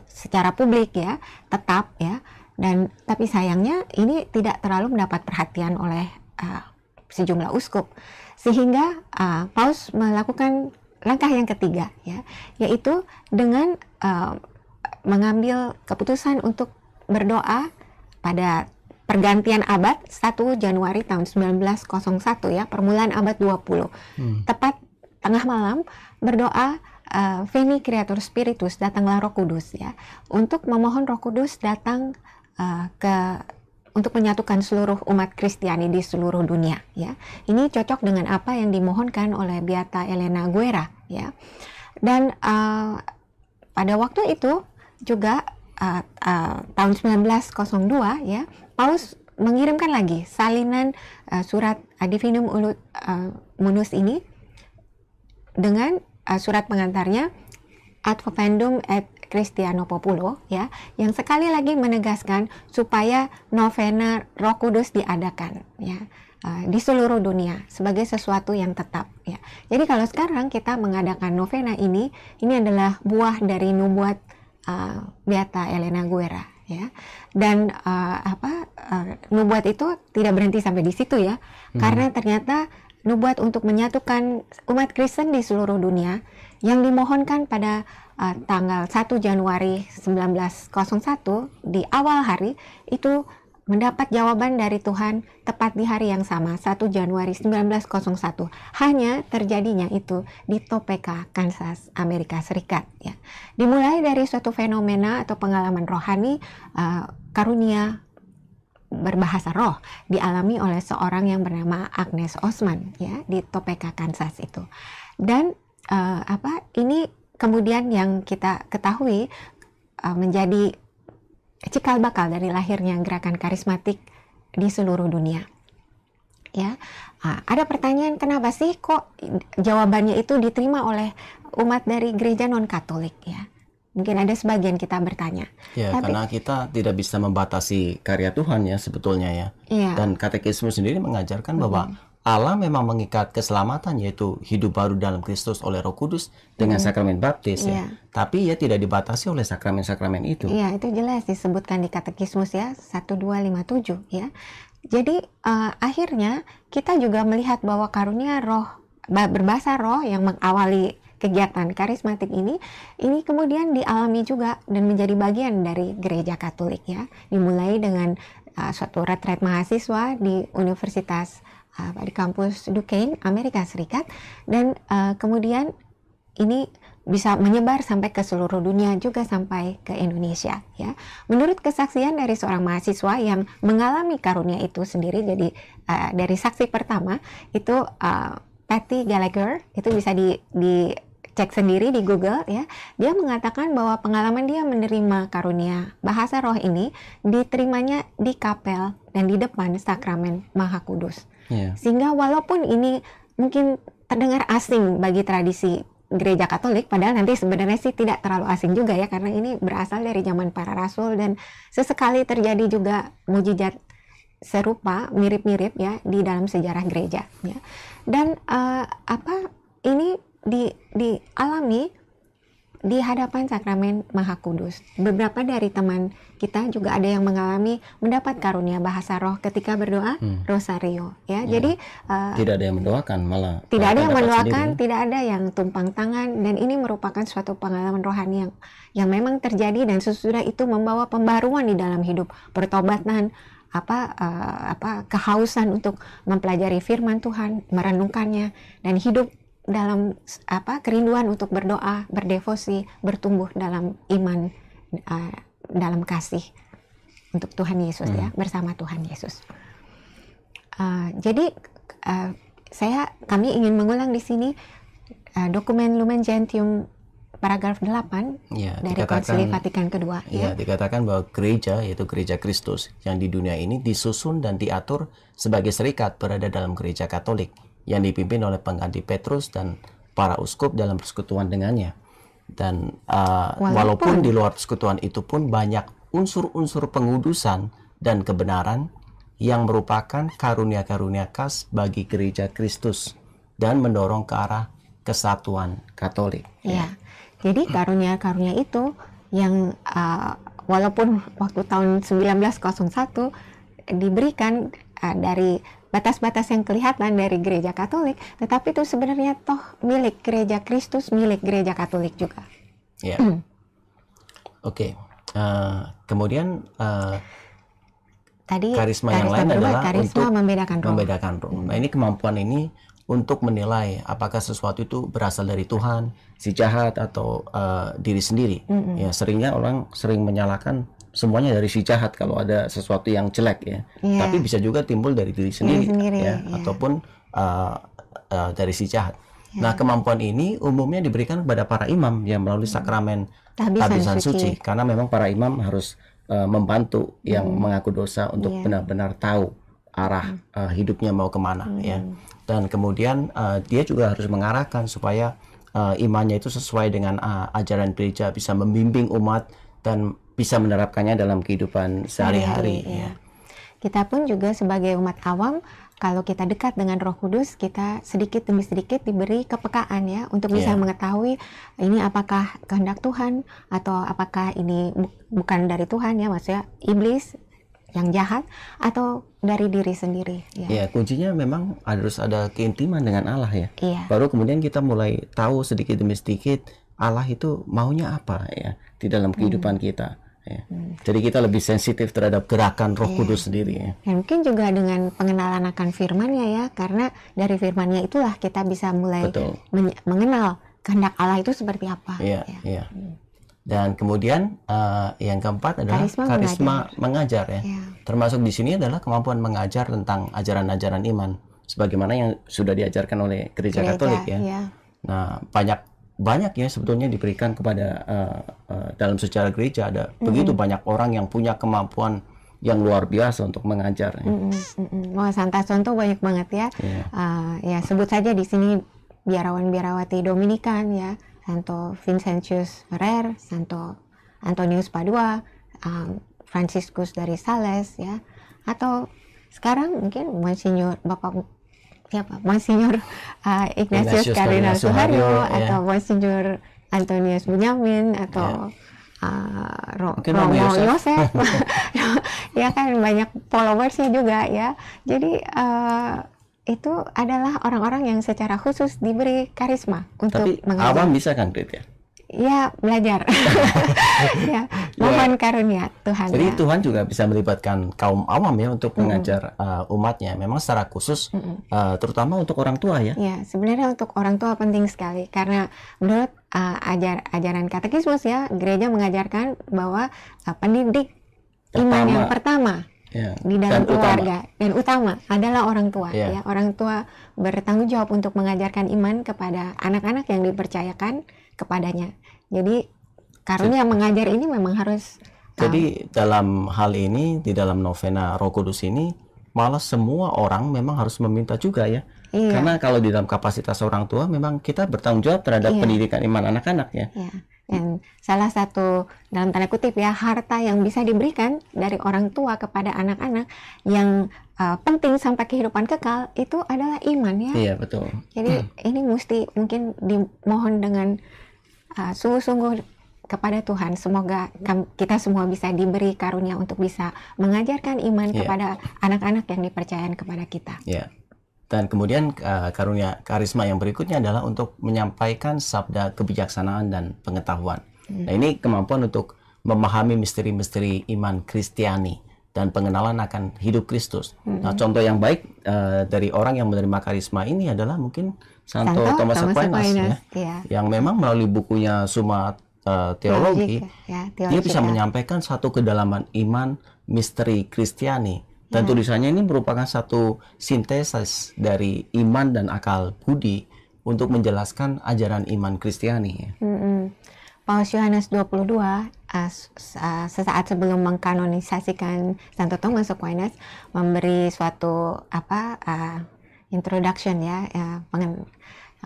secara publik ya tetap ya dan tapi sayangnya ini tidak terlalu mendapat perhatian oleh uh, sejumlah uskup sehingga uh, Paus melakukan langkah yang ketiga ya yaitu dengan uh, mengambil keputusan untuk berdoa pada pergantian abad 1 Januari tahun 1901 ya, permulaan abad 20. Hmm. Tepat tengah malam berdoa uh, Veni Creator Spiritus, datanglah Roh Kudus ya, untuk memohon Roh Kudus datang uh, ke untuk menyatukan seluruh umat Kristiani di seluruh dunia ya. Ini cocok dengan apa yang dimohonkan oleh Beata Elena Guerra ya. Dan uh, pada waktu itu juga uh, uh, tahun 1902 ya, Paus mengirimkan lagi salinan uh, surat Adivinum Ulut uh, Munus ini dengan uh, surat pengantarnya Ad et Cristiano Populo ya yang sekali lagi menegaskan supaya novena Roh Kudus diadakan ya eh, di seluruh dunia sebagai sesuatu yang tetap ya. Jadi kalau sekarang kita mengadakan novena ini ini adalah buah dari nubuat uh, Beata Elena Guerra ya. Dan uh, apa uh, nubuat itu tidak berhenti sampai di situ ya. Hmm. Karena ternyata nubuat untuk menyatukan umat Kristen di seluruh dunia yang dimohonkan pada uh, tanggal 1 Januari 1901 di awal hari itu mendapat jawaban dari Tuhan tepat di hari yang sama 1 Januari 1901 hanya terjadinya itu di Topeka, Kansas, Amerika Serikat ya. Dimulai dari suatu fenomena atau pengalaman rohani uh, karunia berbahasa roh dialami oleh seorang yang bernama Agnes Osman ya di Topeka, Kansas itu. Dan uh, apa ini Kemudian yang kita ketahui eh, menjadi cikal bakal dari lahirnya gerakan karismatik di seluruh dunia. Ya, eh, ada pertanyaan kenapa sih kok jawabannya itu diterima oleh umat dari gereja non Katolik ya? Mungkin ada sebagian kita bertanya. Ya, Tapi, karena kita tidak bisa membatasi karya Tuhan ya sebetulnya ya. ya. Dan katekisme sendiri mengajarkan bahwa hmm Allah memang mengikat keselamatan yaitu hidup baru dalam Kristus oleh Roh Kudus dengan hmm. sakramen baptis ya. ya. Tapi ia tidak dibatasi oleh sakramen-sakramen itu. Iya, itu jelas disebutkan di katekismus ya 1257 ya. Jadi uh, akhirnya kita juga melihat bahwa karunia roh berbahasa roh yang mengawali kegiatan karismatik ini ini kemudian dialami juga dan menjadi bagian dari gereja Katolik ya dimulai dengan uh, suatu retret mahasiswa di Universitas Ah, di kampus Duquesne, Amerika Serikat, dan uh, kemudian ini bisa menyebar sampai ke seluruh dunia juga sampai ke Indonesia ya. Menurut kesaksian dari seorang mahasiswa yang mengalami karunia itu sendiri jadi uh, dari saksi pertama itu uh, Patty Gallagher itu bisa di, di sendiri di Google ya. Dia mengatakan bahwa pengalaman dia menerima karunia bahasa roh ini diterimanya di kapel dan di depan sakramen Maha Kudus. Yeah. Sehingga walaupun ini mungkin terdengar asing bagi tradisi gereja Katolik, padahal nanti sebenarnya sih tidak terlalu asing juga ya, karena ini berasal dari zaman para rasul dan sesekali terjadi juga mujizat serupa mirip-mirip ya di dalam sejarah gereja. Ya. Dan uh, apa ini di dialami di hadapan sakramen Maha Kudus. Beberapa dari teman kita juga ada yang mengalami mendapat karunia bahasa roh ketika berdoa hmm. rosario. Ya, ya. jadi uh, tidak ada yang mendoakan malah. Tidak ada yang mendoakan, sendiri. tidak ada yang tumpang tangan dan ini merupakan suatu pengalaman rohani yang yang memang terjadi dan sesudah itu membawa pembaruan di dalam hidup, pertobatan, apa uh, apa kehausan untuk mempelajari firman Tuhan, merenungkannya dan hidup dalam apa kerinduan untuk berdoa, berdevosi, bertumbuh dalam iman uh, dalam kasih untuk Tuhan Yesus ya, hmm. ya bersama Tuhan Yesus. Uh, jadi uh, saya kami ingin mengulang di sini uh, dokumen Lumen Gentium paragraf 8 ya, dari Konsili Vatikan kedua. Ya, ya, dikatakan bahwa gereja yaitu gereja Kristus yang di dunia ini disusun dan diatur sebagai serikat berada dalam gereja Katolik yang dipimpin oleh pengganti Petrus dan para uskup dalam persekutuan dengannya. Dan uh, walaupun, walaupun di luar persekutuan itu pun banyak unsur-unsur pengudusan dan kebenaran yang merupakan karunia-karunia khas bagi gereja Kristus dan mendorong ke arah kesatuan Katolik. Ya. ya. Jadi karunia-karunia itu yang uh, walaupun waktu tahun 1901 diberikan uh, dari batas-batas yang kelihatan dari gereja Katolik, tetapi itu sebenarnya toh milik gereja Kristus, milik gereja Katolik juga. Ya. Hmm. Oke. Okay. Uh, eh, kemudian uh, tadi karisma, karisma yang lain adalah karisma untuk membedakan roh. Membedakan roh. Nah, ini kemampuan ini untuk menilai apakah sesuatu itu berasal dari Tuhan, si jahat atau uh, diri sendiri. Mm -hmm. Ya, seringnya orang sering menyalahkan semuanya dari si jahat kalau ada sesuatu yang jelek ya. Yeah. Tapi bisa juga timbul dari diri sendiri, diri sendiri ya, yeah. ataupun uh, uh, dari si jahat. Yeah. Nah, kemampuan ini umumnya diberikan kepada para imam yang melalui iya. sakramen tahbisan, suci. suci karena memang para imam harus uh, membantu yang mm. mengaku dosa untuk iya. benar-benar tahu arah mm. uh, hidupnya mau kemana mm. ya. Dan kemudian uh, dia juga harus mengarahkan supaya uh, imannya itu sesuai dengan uh, ajaran gereja bisa membimbing umat dan bisa menerapkannya dalam kehidupan sehari-hari. Ya. Iya. Kita pun juga sebagai umat awam kalau kita dekat dengan Roh Kudus, kita sedikit demi sedikit diberi kepekaan ya untuk bisa yeah. mengetahui ini apakah kehendak Tuhan atau apakah ini bu bukan dari Tuhan ya maksudnya iblis yang jahat atau dari diri sendiri. Ya, yeah, kuncinya memang harus ada keintiman dengan Allah ya. Iya. Baru kemudian kita mulai tahu sedikit demi sedikit Allah itu maunya apa ya di dalam kehidupan hmm. kita. Ya. Hmm. Jadi kita lebih sensitif terhadap gerakan Roh ya. Kudus sendiri. Ya. ya. Mungkin juga dengan pengenalan akan Firman-nya ya, karena dari Firman-nya itulah kita bisa mulai men mengenal kehendak Allah itu seperti apa. Iya, ya. Ya. Dan kemudian uh, yang keempat adalah karisma, karisma mengajar, mengajar ya. ya. Termasuk di sini adalah kemampuan mengajar tentang ajaran-ajaran iman, sebagaimana yang sudah diajarkan oleh Gereja, Gereja Katolik ya. ya. Nah banyak banyak ya sebetulnya diberikan kepada uh, uh, dalam sejarah gereja ada mm -hmm. begitu banyak orang yang punya kemampuan yang luar biasa untuk mengajar. Mm -hmm. Wah, Santa banyak banget ya. Yeah. Iya. Uh, ya sebut saja di sini biarawan-biarawati Dominikan ya, Santo Vincentius Ferrer, Santo Antonius Padua, um, Franciscus dari Sales ya, atau sekarang mungkin Monsignor Bapak ya Pak Monsinyur uh, Ignatius, Ignatius Kardinal Suharyo ya. atau Monsinyur Antonius Bunyamin atau ya. Uh, Ro Romo Yosef, Yosef. ya kan banyak followersnya juga ya jadi uh, itu adalah orang-orang yang secara khusus diberi karisma untuk tapi mengajar. awam bisa kan ya ya belajar. Ya, ya, mohon karunia Tuhan. Jadi ya. Tuhan juga bisa melibatkan kaum awam ya untuk mengajar mm uh, umatnya. Memang secara khusus, mm -mm. uh, terutama untuk orang tua ya. Ya, sebenarnya untuk orang tua penting sekali karena menurut uh, ajar ajaran katekismus ya, gereja mengajarkan bahwa uh, pendidik pertama. iman yang pertama Ya, di dalam keluarga utama. dan utama adalah orang tua ya. ya orang tua bertanggung jawab untuk mengajarkan iman kepada anak-anak yang dipercayakan kepadanya. Jadi karunia mengajar ini memang harus tahu. Jadi eh, dalam hal ini di dalam novena Roh Kudus ini malah semua orang memang harus meminta juga ya. Iya. Karena kalau di dalam kapasitas orang tua memang kita bertanggung jawab terhadap iya. pendidikan iman anak-anak ya. Iya. Dan salah satu dalam tanda kutip ya harta yang bisa diberikan dari orang tua kepada anak-anak yang uh, penting sampai kehidupan kekal itu adalah iman ya. Iya betul. Jadi hmm. ini mesti mungkin dimohon dengan Ah, sungguh-sungguh kepada Tuhan. Semoga kita semua bisa diberi karunia untuk bisa mengajarkan iman yeah. kepada anak-anak yang dipercayakan kepada kita. Yeah. Dan kemudian uh, karunia karisma yang berikutnya adalah untuk menyampaikan sabda kebijaksanaan dan pengetahuan. Mm. Nah hmm. ini kemampuan untuk memahami misteri-misteri iman Kristiani dan pengenalan akan hidup Kristus. Mm. Nah hmm. contoh yang baik uh, dari orang yang menerima karisma ini adalah mungkin Santo, Santo Thomas Aquinas, Aquinas ya, ya. yang memang melalui bukunya Summa eh, uh, Teologi, ya, ya dia bisa menyampaikan satu kedalaman iman misteri Kristiani. Dan ya. tulisannya ini merupakan satu sintesis dari iman dan akal budi untuk menjelaskan ajaran iman Kristiani. Ya. Mm -hmm. Paus Yohanes 22 uh, eh, eh, sesaat sebelum mengkanonisasikan Santo Thomas Aquinas memberi suatu apa uh, introduction ya, ya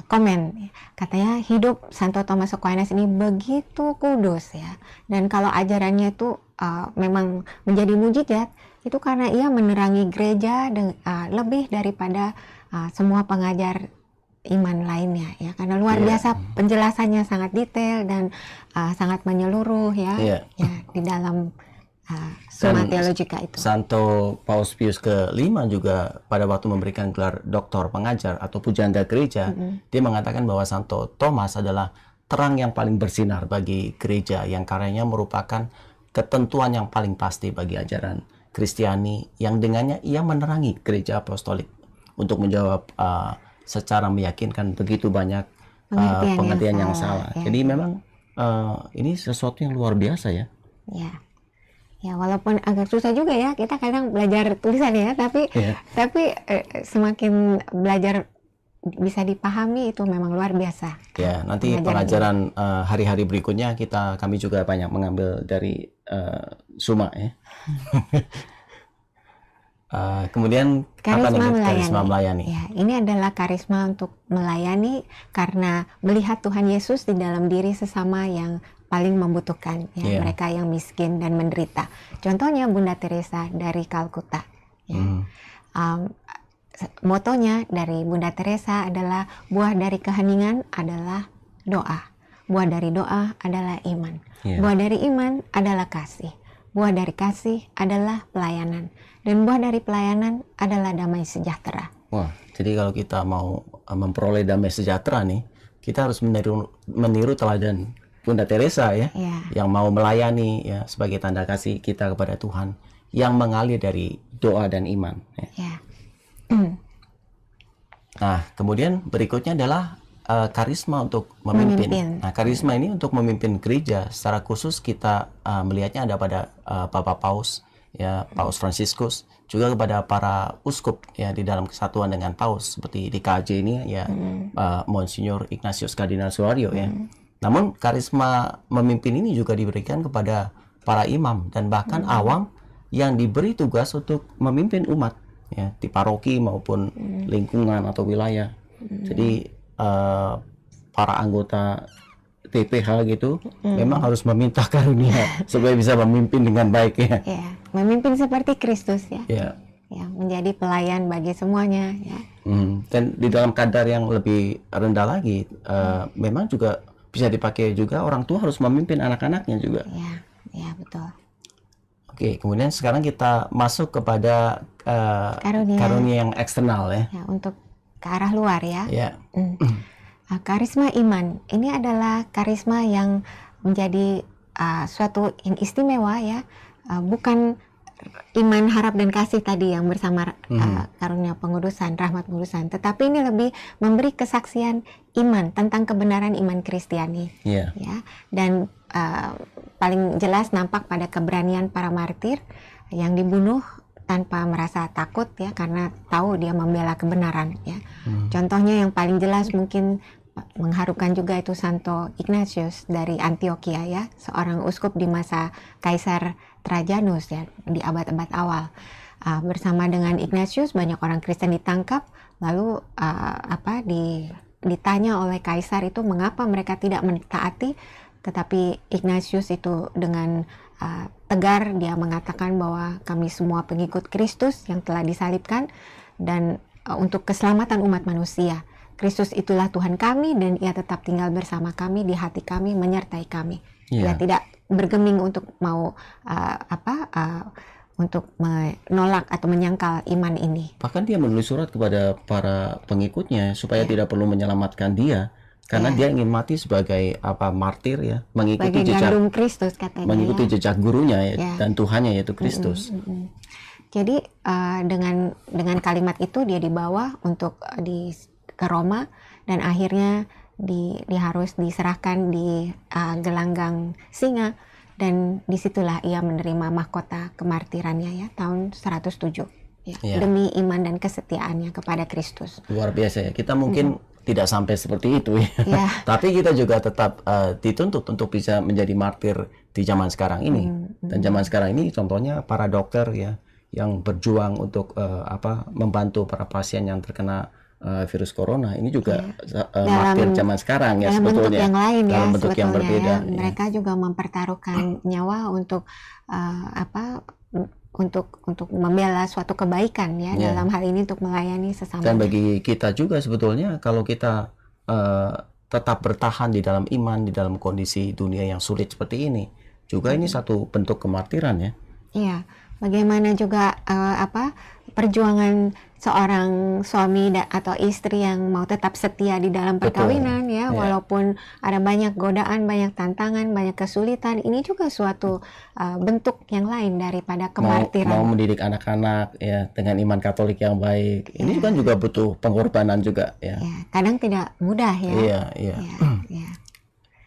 komen katanya hidup Santo Thomas Aquinas ini begitu kudus ya dan kalau ajarannya itu uh, memang menjadi mujizat itu karena ia menerangi gereja de- uh, lebih daripada uh, semua pengajar iman lainnya ya karena luar yeah. biasa penjelasannya sangat detail dan uh, sangat menyeluruh ya yeah. ya di dalam itu. Santo Paus Pius ke-5 juga pada waktu memberikan gelar doktor pengajar atau pujangga gereja, mm -hmm. dia mengatakan bahwa Santo Thomas adalah terang yang paling bersinar bagi gereja yang karyanya merupakan ketentuan yang paling pasti bagi ajaran Kristiani yang dengannya ia menerangi gereja apostolik untuk menjawab uh, secara meyakinkan begitu banyak pengertian, uh, pengertian yang, yang salah. salah. Ya. Jadi memang uh, ini sesuatu yang luar biasa ya. Ya ya walaupun agak susah juga ya kita kadang belajar tulisan ya tapi yeah. tapi eh, semakin belajar bisa dipahami itu memang luar biasa ya nanti pelajaran eh, hari-hari uh, berikutnya kita kami juga banyak mengambil dari uh, Suma ya uh, kemudian karisma apa nih, melayani. karisma melayani ya ini adalah karisma untuk melayani karena melihat Tuhan Yesus di dalam diri sesama yang paling membutuhkan ya yeah. mereka yang miskin dan menderita. Contohnya Bunda Teresa dari Kalkuta. Ya. Mm. Um, motonya dari Bunda Teresa adalah buah dari keheningan adalah doa. Buah dari doa adalah iman. Yeah. Buah dari iman adalah kasih. Buah dari kasih adalah pelayanan dan buah dari pelayanan adalah damai sejahtera. Wah, jadi kalau kita mau eh, memperoleh damai sejahtera nih, kita harus meniru, meniru teladan Bunda Teresa ya, yeah. yang mau melayani ya sebagai tanda kasih kita kepada Tuhan yang mengalir dari doa dan iman. Ya. Yeah. Iya. Nah, kemudian berikutnya adalah uh, karisma untuk memimpin. memimpin. Nah, karisma ini untuk memimpin gereja secara khusus kita uh, melihatnya ada pada uh, Papa Paus ya, Paus Franciscus juga kepada para uskup ya di dalam kesatuan dengan Paus seperti di KJ ini ya mm. uh, Monsignor Ignatius Kardinal Suario mm. ya mm-hmm. Namun karisma memimpin ini juga diberikan kepada para imam dan bahkan hmm. awam yang diberi tugas untuk memimpin umat ya di paroki maupun hmm. lingkungan atau wilayah. Hmm. Jadi uh, para anggota TPH gitu hmm. memang harus meminta karunia supaya bisa memimpin dengan baik ya. ya. Memimpin seperti Kristus ya. ya. Ya, menjadi pelayan bagi semuanya ya. Hmm. Dan di dalam kadar yang lebih rendah lagi, uh, hmm. memang juga bisa dipakai juga orang tua harus memimpin anak-anaknya juga. Iya, iya betul. Oke, kemudian sekarang kita masuk kepada uh, karunia. karunia yang eksternal ya. ya. Untuk ke arah luar ya. ya. Mm. Uh, karisma iman ini adalah karisma yang menjadi uh, suatu yang istimewa ya, uh, bukan iman harap dan kasih tadi yang bersama eh, hmm. uh, karunia pengudusan rahmat pengudusan tetapi ini lebih memberi kesaksian iman tentang kebenaran iman Kristiani yeah. ya dan uh, paling jelas nampak pada keberanian para martir yang dibunuh tanpa merasa takut ya karena tahu dia membela kebenaran ya hmm. contohnya yang paling jelas mungkin mengharukan juga itu Santo Ignatius dari Antioquia ya, seorang uskup di masa Kaisar Trajanus ya di abad-abad awal. Uh, bersama dengan Ignatius banyak orang Kristen ditangkap lalu uh, apa di ditanya oleh kaisar itu mengapa mereka tidak menaati tetapi Ignatius itu dengan uh, tegar dia mengatakan bahwa kami semua pengikut Kristus yang telah disalibkan dan uh, untuk keselamatan umat manusia. Kristus itulah Tuhan kami dan ia tetap tinggal bersama kami di hati kami menyertai kami. Yeah. Ia iya. tidak bergeming untuk mau uh, apa uh, untuk menolak atau menyangkal iman ini. Bahkan dia menulis surat kepada para pengikutnya supaya yeah. tidak perlu menyelamatkan dia karena yeah. dia ingin mati sebagai apa martir ya, mengikuti sebagai jejak Kristus katanya. Mengikuti ya. jejak gurunya ya, yeah. dan Tuhannya yaitu Kristus. Jadi uh, dengan dengan kalimat itu dia dibawa untuk di ke Roma dan akhirnya di, di harus diserahkan di uh, gelanggang singa dan disitulah ia menerima mahkota kemartirannya ya tahun 107 ya, ya. demi iman dan kesetiaannya kepada Kristus luar biasa ya kita mungkin hmm. tidak sampai seperti itu ya, ya. tapi kita juga tetap uh, dituntut untuk bisa menjadi martir di zaman sekarang ini hmm, hmm. dan zaman sekarang ini contohnya para dokter ya yang berjuang untuk uh, apa membantu para pasien yang terkena uh, virus corona ini juga ya. uh, dalam, zaman sekarang ya dalam sebetulnya ya bentuk yang lain dalam ya, bentuk yang berbeda mereka ya. juga mempertaruhkan nyawa untuk uh, apa untuk untuk membela suatu kebaikan ya yeah. dalam hal ini untuk melayani sesama dan bagi kita juga sebetulnya kalau kita uh, tetap bertahan di dalam iman di dalam kondisi dunia yang sulit seperti ini juga ini iya. satu bentuk kemartiran ya iya bagaimana juga uh, apa perjuangan seorang suami atau istri yang mau tetap setia di dalam perkawinan Betul. ya iya. walaupun ada banyak godaan, banyak tantangan, banyak kesulitan, ini juga suatu uh, bentuk yang lain daripada kemartiran. Mau, mau mendidik anak-anak ya dengan iman Katolik yang baik. Ini yeah. kan juga butuh pengorbanan juga ya. Yeah. Kadang tidak mudah ya. Iya, iya. iya, iya.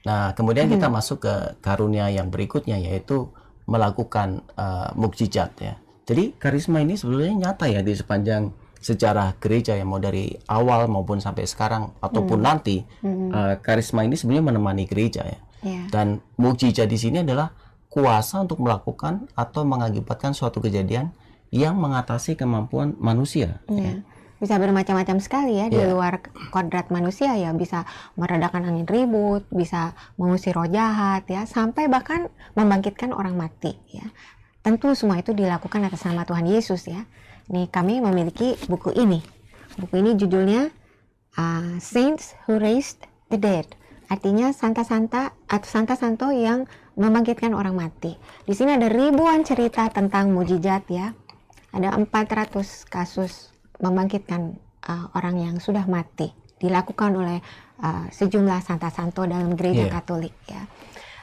Nah, kemudian hmm. kita masuk ke karunia yang berikutnya yaitu melakukan uh, mukjizat ya. Jadi karisma ini sebenarnya nyata ya di sepanjang sejarah gereja ya mau dari awal maupun sampai sekarang ataupun hmm. nanti hmm. Uh, karisma ini sebenarnya menemani gereja ya. Yeah. Dan mukjizat di sini adalah kuasa untuk melakukan atau mengakibatkan suatu kejadian yang mengatasi kemampuan manusia. Yeah. Ya. ya bisa bermacam-macam sekali ya yeah. di iya. luar kodrat manusia ya bisa meredakan angin ribut, bisa mengusir roh jahat ya sampai bahkan membangkitkan orang mati ya. Tentu semua itu dilakukan atas nama Tuhan Yesus ya. Nih kami memiliki buku ini. Buku ini judulnya uh, Saints Who Raised the Dead. Artinya santa-santa atau santa-santo yang membangkitkan orang mati. Di sini ada ribuan cerita tentang mujizat ya. Ada 400 kasus membangkitkan uh, orang yang sudah mati dilakukan oleh uh, sejumlah santa santo dalam gereja yeah. Katolik ya.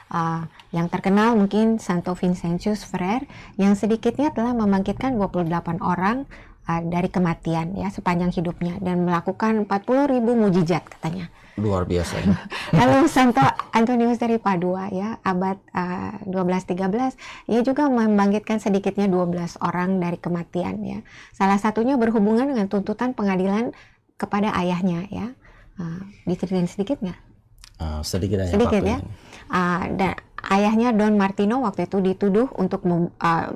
Uh, yang terkenal mungkin Santo Vincentius Ferrer yang sedikitnya telah membangkitkan 28 orang Eh, dari kematian ya sepanjang hidupnya dan melakukan 40 ribu mujizat katanya. Luar biasa. Ya? Lalu Santo Antonius dari Padua ya abad uh, eh, 12-13 ia juga membangkitkan sedikitnya 12 orang dari kematian ya. Salah satunya berhubungan dengan tuntutan pengadilan kepada ayahnya ya. Uh, diceritain sedikit nggak? Uh, sedikit Sedikit ya. Uh, dan ayahnya Don Martino waktu itu dituduh untuk mem, uh,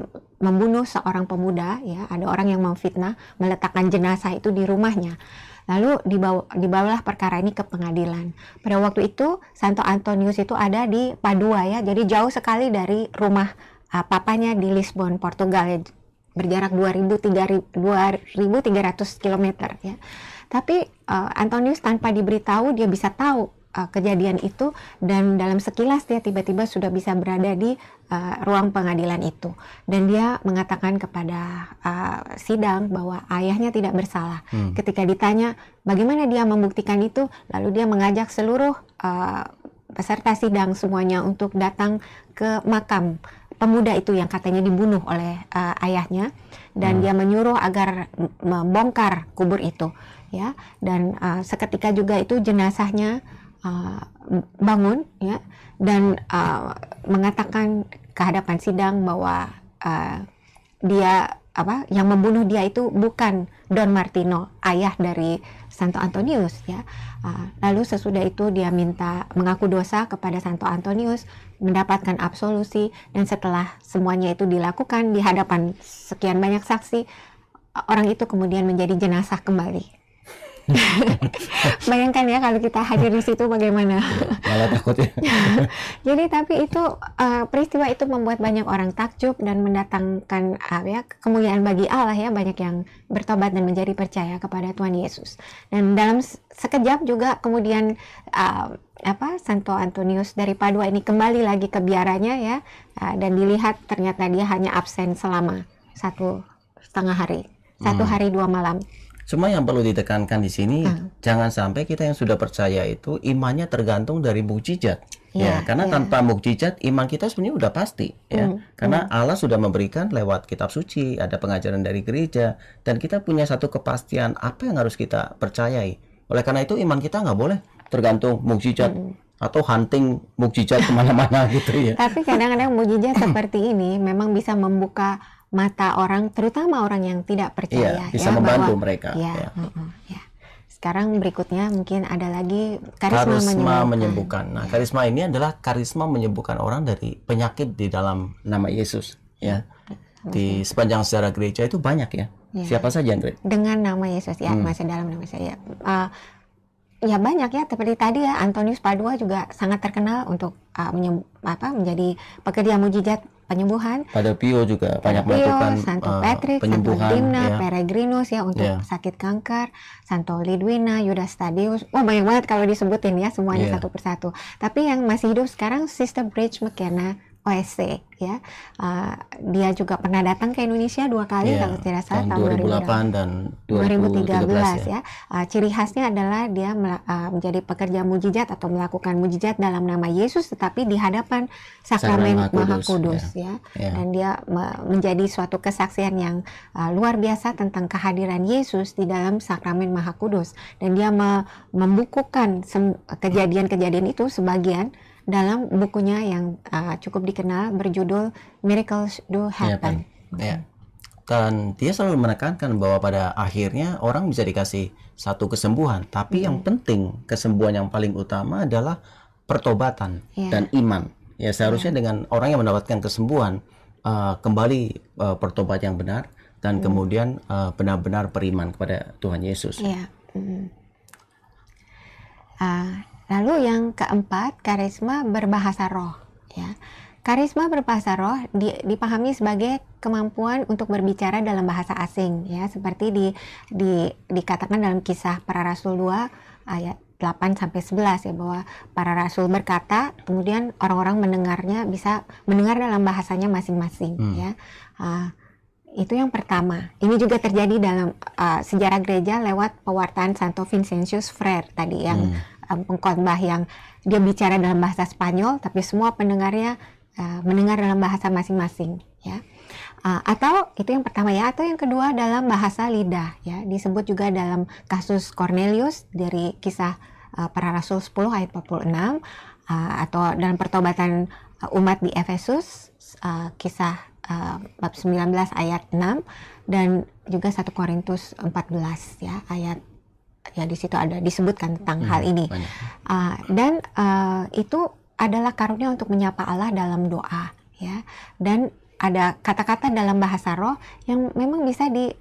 membunuh seorang pemuda ya ada orang yang memfitnah meletakkan jenazah itu di rumahnya lalu dibawa, dibawalah perkara ini ke pengadilan pada waktu itu Santo Antonius itu ada di Padua ya jadi jauh sekali dari rumah uh, papanya di Lisbon Portugal ya berjarak 2.300 km ya tapi uh, Antonius tanpa diberitahu dia bisa tahu uh, kejadian itu dan dalam sekilas dia tiba-tiba sudah bisa berada di uh, ruang pengadilan itu dan dia mengatakan kepada uh, sidang bahwa ayahnya tidak bersalah. Hmm. Ketika ditanya bagaimana dia membuktikan itu, lalu dia mengajak seluruh uh, peserta sidang semuanya untuk datang ke makam pemuda itu yang katanya dibunuh oleh uh, ayahnya dan hmm. dia menyuruh agar membongkar kubur itu ya dan uh, seketika juga itu jenazahnya Uh, bangun ya dan uh, mengatakan kehadapan sidang bahwa uh, dia apa yang membunuh dia itu bukan Don Martino ayah dari Santo Antonius ya uh, lalu sesudah itu dia minta mengaku dosa kepada Santo Antonius mendapatkan absolusi dan setelah semuanya itu dilakukan di hadapan sekian banyak saksi uh, orang itu kemudian menjadi jenazah kembali Bayangkan ya kalau kita hadir di situ bagaimana. Iya, malah takut ya. Jadi tapi itu uh, peristiwa itu membuat banyak orang takjub dan mendatangkan uh, ya kemuliaan bagi Allah ya banyak yang bertobat dan menjadi percaya kepada Tuhan Yesus. Dan dalam sekejap juga kemudian uh, apa Santo Antonius dari Padua ini kembali lagi ke biaranya ya uh, dan dilihat ternyata dia hanya absen selama satu setengah hari satu hmm. hari dua malam Cuma yang perlu ditekankan di sini, hmm. jangan sampai kita yang sudah percaya itu imannya tergantung dari mukjizat. Ya, ya, karena ya. tanpa mukjizat iman kita sebenarnya sudah pasti ya. Hmm, karena hmm. Allah sudah memberikan lewat kitab suci, ada pengajaran dari gereja dan kita punya satu kepastian apa yang harus kita percayai. Oleh karena itu iman kita nggak boleh tergantung mukjizat. Hmm atau hunting mukjizat kemana-mana gitu ya. Tapi kadang-kadang mukjizat seperti ini memang bisa membuka mata orang, terutama orang yang tidak percaya. Iya, bisa ya, membantu bahwa, mereka. Ya, ya. Uh -uh, ya. Sekarang berikutnya mungkin ada lagi karisma, karisma menyembuhkan. menyembuhkan. Nah, ya. karisma ini adalah karisma menyembuhkan orang dari penyakit di dalam nama Yesus. Ya, iya, di sepanjang sejarah gereja itu banyak ya. ya. Siapa saja, Andre? Dengan nama Yesus ya, hmm. masih dalam nama saya. Uh, ya banyak ya seperti tadi ya Antonius Padua juga sangat terkenal untuk uh, menyem, apa menjadi pekerja mujizat penyembuhan. Pada Pio juga banyak Pio, melakukan Santo uh, Patrick, Santo Dimna, ya. Peregrinus ya untuk ya. sakit kanker, Santo Lidwina, Yudas Stadius. Oh banyak banget kalau disebutin ya semuanya ya. satu persatu. Tapi yang masih hidup sekarang Sister Bridge McKenna OSC ya. Uh, dia juga pernah datang ke Indonesia dua kali yeah, kalau tidak salah tahun, 2008 dan 2013, ya. ya. Uh, ciri khasnya adalah dia uh, menjadi pekerja mujizat atau melakukan mujizat dalam nama Yesus tetapi di hadapan sakramen Maha Kudus, ya. ya. Yeah. Dan dia menjadi suatu kesaksian yang uh, luar biasa tentang kehadiran Yesus di dalam sakramen Maha Kudus dan dia me membukukan kejadian-kejadian itu sebagian dalam bukunya yang uh, cukup dikenal berjudul Miracles Do iya, Happen. Ya, Ya. Dan dia selalu menekankan bahwa pada akhirnya orang bisa dikasih satu kesembuhan, tapi hmm. yang penting kesembuhan yang paling utama adalah pertobatan yeah. dan iman. Ya seharusnya yeah. dengan orang yang mendapatkan kesembuhan uh, kembali uh, pertobat yang benar dan hmm. kemudian benar uh, benar-benar beriman kepada Tuhan Yesus. Yeah. Hmm. Uh, Lalu yang keempat, karisma berbahasa roh. Ya. Karisma berbahasa roh dipahami sebagai kemampuan untuk berbicara dalam bahasa asing, ya, seperti di, di dikatakan dalam kisah para rasul 2 ayat 8 sampai 11 ya bahwa para rasul berkata, kemudian orang-orang mendengarnya bisa mendengar dalam bahasanya masing-masing, hmm. ya. Uh, itu yang pertama. Ini juga terjadi dalam uh, sejarah gereja lewat pewartaan Santo Vincentius Frere tadi yang hmm Um, pengkhotbah yang dia bicara dalam bahasa Spanyol tapi semua pendengarnya uh, mendengar dalam bahasa masing-masing ya uh, atau itu yang pertama ya atau yang kedua dalam bahasa lidah ya disebut juga dalam kasus Cornelius dari kisah uh, para rasul 10 ayat 46 uh, atau dalam pertobatan uh, umat di Efesus uh, kisah uh, bab 19 ayat 6 dan juga 1 Korintus 14 ya ayat ya di situ ada disebutkan tentang hmm, hal ini uh, dan uh, itu adalah karunia untuk menyapa Allah dalam doa ya dan ada kata-kata dalam bahasa roh yang memang bisa di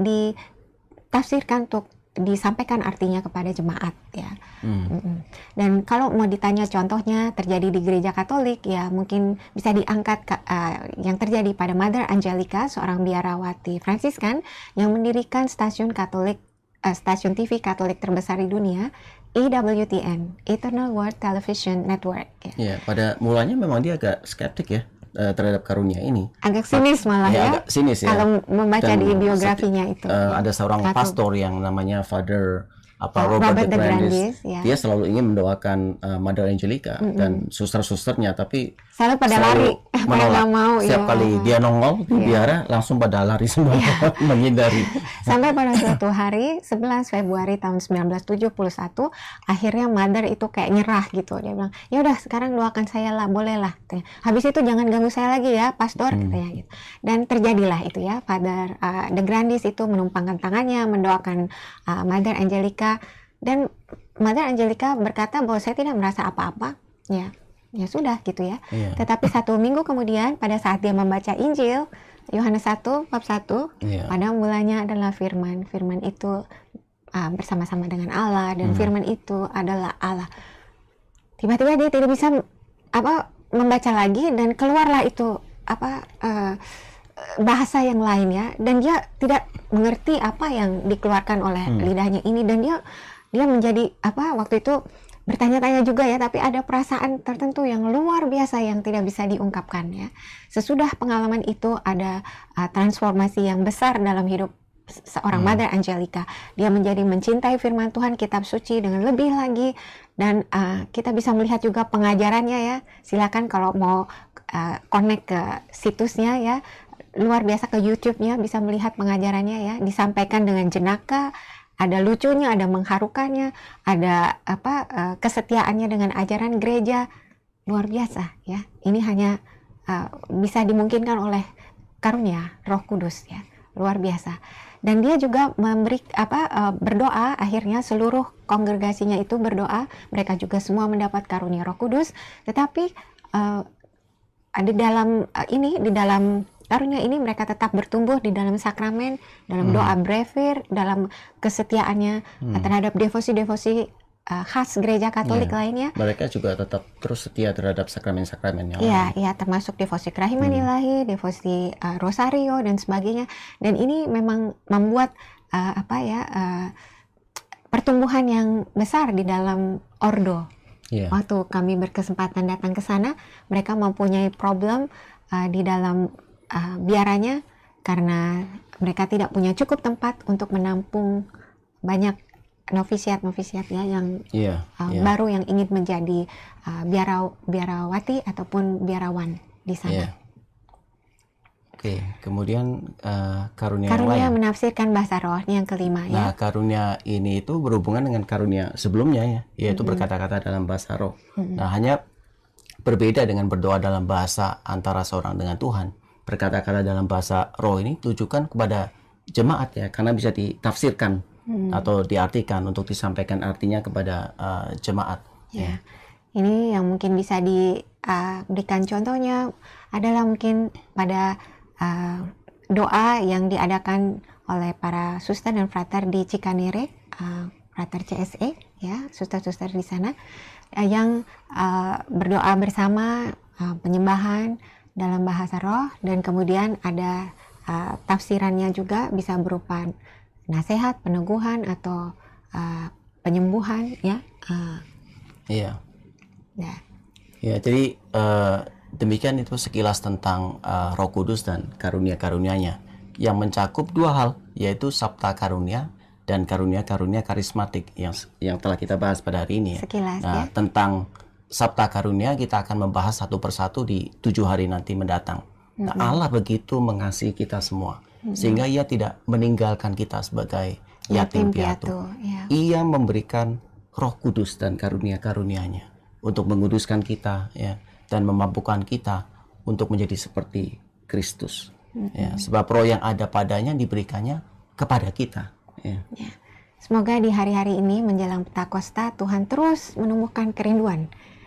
ditafsirkan untuk disampaikan artinya kepada jemaat ya. Hmm. Dan kalau mau ditanya contohnya terjadi di gereja Katolik ya mungkin bisa diangkat uh, yang terjadi pada Mother Angelica seorang biarawati Franciscan yang mendirikan stasiun Katolik Eh, stasiun TV Katolik terbesar di dunia, EWTN, Eternal World Television Network. Ya, ya pada mulanya memang dia agak skeptik ya eh, terhadap karunia ini. Agak sinis malah ya. ya. Agak sinis ya. Kalau membaca Dan di biografinya itu. Uh, ada seorang pastor yang namanya Father apa Robert, Robert the Grandis, Grandis ya. dia selalu ingin mendoakan uh, Mother Angelica mm -hmm. dan suster-susternya tapi saya pada lari, menolak. mau. Iya. Setiap ya. kali dia nongol di iya. biara, langsung pada lari semua ya. menghindari. Sampai pada suatu hari, 11 Februari tahun 1971, akhirnya mother itu kayak nyerah gitu. Dia bilang, ya udah sekarang doakan saya lah, boleh lah. Habis itu jangan ganggu saya lagi ya, pastor. Hmm. Katanya, gitu. Dan terjadilah itu ya, Father uh, The Grandis itu menumpangkan tangannya, mendoakan uh, Mother Angelica. Dan Mother Angelica berkata bahwa saya tidak merasa apa-apa. Ya, ya sudah gitu ya. Yeah. Tetapi satu minggu kemudian pada saat dia membaca Injil Yohanes 1 bab 1 yeah. pada mulanya adalah firman. Firman itu uh, bersama-sama dengan Allah dan hmm. firman itu adalah Allah. Tiba-tiba dia tidak bisa apa membaca lagi dan keluarlah itu apa uh, bahasa yang lain ya dan dia tidak mengerti apa yang dikeluarkan oleh hmm. lidahnya ini dan dia dia menjadi apa waktu itu bertanya-tanya juga ya, tapi ada perasaan tertentu yang luar biasa yang tidak bisa diungkapkan ya. Sesudah pengalaman itu ada uh, transformasi yang besar dalam hidup seorang hmm. Mother Angelica. Dia menjadi mencintai firman Tuhan, kitab suci dengan lebih lagi dan uh, kita bisa melihat juga pengajarannya ya. Silakan kalau mau uh, connect ke situsnya ya luar biasa ke YouTube-nya bisa melihat pengajarannya ya disampaikan dengan jenaka ada lucunya, ada mengharukannya, ada apa eh, kesetiaannya dengan ajaran gereja luar biasa ya. Ini hanya uh, bisa dimungkinkan oleh karunia Roh Kudus ya. Luar biasa. Dan dia juga memberi apa uh, berdoa akhirnya seluruh kongregasinya itu berdoa, mereka juga semua mendapat karunia Roh Kudus, tetapi uh, di dalam uh, ini di dalam Karunia ini mereka tetap bertumbuh di dalam sakramen, dalam doa hmm. brevir, dalam kesetiaannya hmm. Eh, terhadap devosi-devosi uh, khas gereja Katolik yeah. lainnya. Mereka juga tetap terus setia terhadap sakramen-sakramen yang yeah, Iya, termasuk devosi kerahiman hmm. ilahi, devosi uh, rosario dan sebagainya. Dan ini memang membuat uh, apa ya uh, pertumbuhan yang besar di dalam ordo. Yeah. Waktu kami berkesempatan datang ke sana, mereka mempunyai problem uh, di dalam uh, biaranya karena mereka tidak punya cukup tempat untuk menampung banyak novisiat-novisiat ya yang yeah, uh, yeah. baru yang ingin menjadi uh, biara biarawati ataupun biarawan di sana. Yeah. Oke, okay. kemudian uh, eh, karunia, karunia yang lain. menafsirkan bahasa roh yang kelima nah, ya. Nah, karunia ini itu berhubungan dengan karunia sebelumnya ya, yaitu mm -hmm. berkata-kata dalam bahasa roh. Mm -hmm. Nah, hanya berbeda dengan berdoa dalam bahasa antara seorang dengan Tuhan berkata-kata dalam bahasa roh ini tujukan kepada jemaat ya karena bisa ditafsirkan hmm. atau diartikan untuk disampaikan artinya kepada uh, jemaat. Ya. ya. Ini yang mungkin bisa diberikan eh, uh, contohnya adalah mungkin pada uh, doa yang diadakan oleh para suster dan frater di Cikanere, uh, frater CSE ya, suster-suster di sana uh, yang uh, berdoa bersama uh, penyembahan dalam bahasa roh dan kemudian ada uh, tafsirannya juga bisa berupa nasihat, peneguhan atau uh, penyembuhan ya. Uh. Iya. Ya. Ya, jadi uh, demikian itu sekilas tentang uh, Roh Kudus dan karunia-karunianya yang mencakup dua hal yaitu sabta karunia dan karunia-karunia karismatik yang yang telah kita bahas pada hari ini ya. Sekilas nah, ya. tentang Sabta Karunia kita akan membahas satu persatu di tujuh hari nanti mendatang. Nah, Allah begitu mengasihi kita semua sehingga ia tidak meninggalkan kita sebagai yatim, yatim piatu. Yeah. Ia memberikan Roh Kudus dan karunia karunia nya untuk menguduskan kita ya dan memampukan kita untuk menjadi seperti Kristus. Mm -hmm. Ya, sebab Roh yang ada padanya diberikannya kepada kita. Ya. Yeah. Semoga di hari-hari ini menjelang Pentakosta Tuhan terus menumbuhkan kerinduan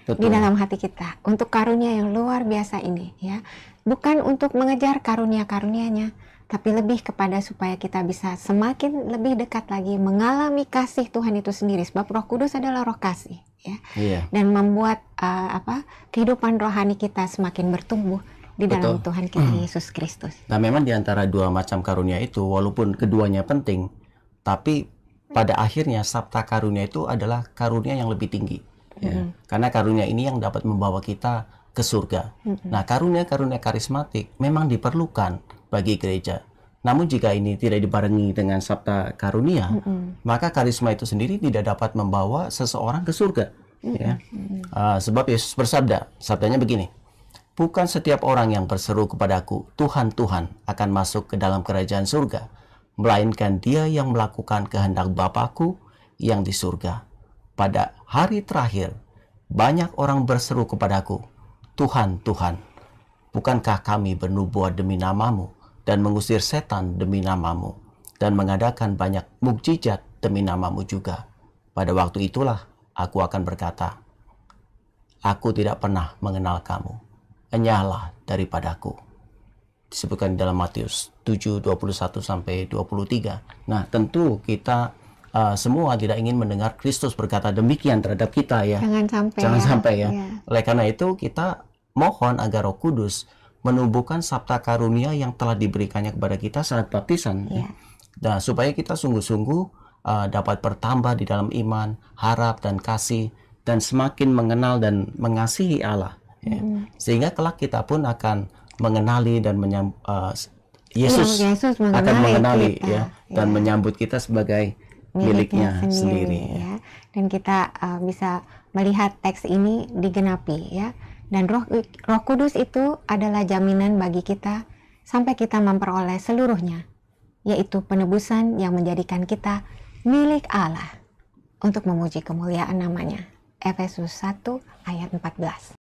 Betul. di dalam hati kita untuk karunia yang luar biasa ini ya bukan untuk mengejar karunia karunianya tapi lebih kepada supaya kita bisa semakin lebih dekat lagi mengalami kasih Tuhan itu sendiri sebab Roh Kudus adalah roh kasih ya iya. dan membuat uh, apa kehidupan rohani kita semakin bertumbuh di dalam Tuhan kita hmm. Yesus Kristus. Nah, memang di antara dua macam karunia itu walaupun keduanya penting tapi pada akhirnya sabta karunia itu adalah karunia yang lebih tinggi. Ya. Karena karunia ini yang dapat membawa kita ke surga. Mm -hmm. Nah, karunia-karunia karismatik memang diperlukan bagi gereja. Namun jika ini tidak dibarengi dengan sabta karunia, mm -hmm. maka karisma itu sendiri tidak dapat membawa seseorang ke surga. Mm -hmm. ya. uh, sebab Yesus bersabda, sabdanya begini, Bukan setiap orang yang berseru kepada kepadaku, Tuhan, Tuhan, akan masuk ke dalam kerajaan surga, melainkan dia yang melakukan kehendak Bapakku yang di surga pada hari terakhir banyak orang berseru kepadaku, Tuhan, Tuhan, bukankah kami bernubuat demi namamu dan mengusir setan demi namamu dan mengadakan banyak mukjizat demi namamu juga. Pada waktu itulah aku akan berkata, Aku tidak pernah mengenal kamu. Enyahlah daripadaku. Disebutkan dalam Matius 7, 21 23. Nah tentu kita uh, semua tidak ingin mendengar Kristus berkata demikian terhadap kita ya. Jangan sampai. Jangan ya. sampai ya. ya. Oleh karena itu kita mohon agar Roh Kudus menumbuhkan sabta karunia yang telah diberikannya kepada kita saat baptisan. Ya. Nah, supaya kita sungguh-sungguh uh, dapat bertambah di dalam iman, harap dan kasih dan semakin mengenal dan mengasihi Allah. Ya. Hmm. Sehingga kelak kita pun akan mengenali dan menyambut uh, ah, iya, Yesus, Yesus mengenali akan mengenali kita. ya dan ya. menyambut kita sebagai miliknya, sendiri, sendiri ya. ya. Dan kita uh, bisa melihat teks ini digenapi ya. Dan Roh Roh Kudus itu adalah jaminan bagi kita sampai kita memperoleh seluruhnya, yaitu penebusan yang menjadikan kita milik Allah untuk memuji kemuliaan namanya. Efesus 1 ayat 14.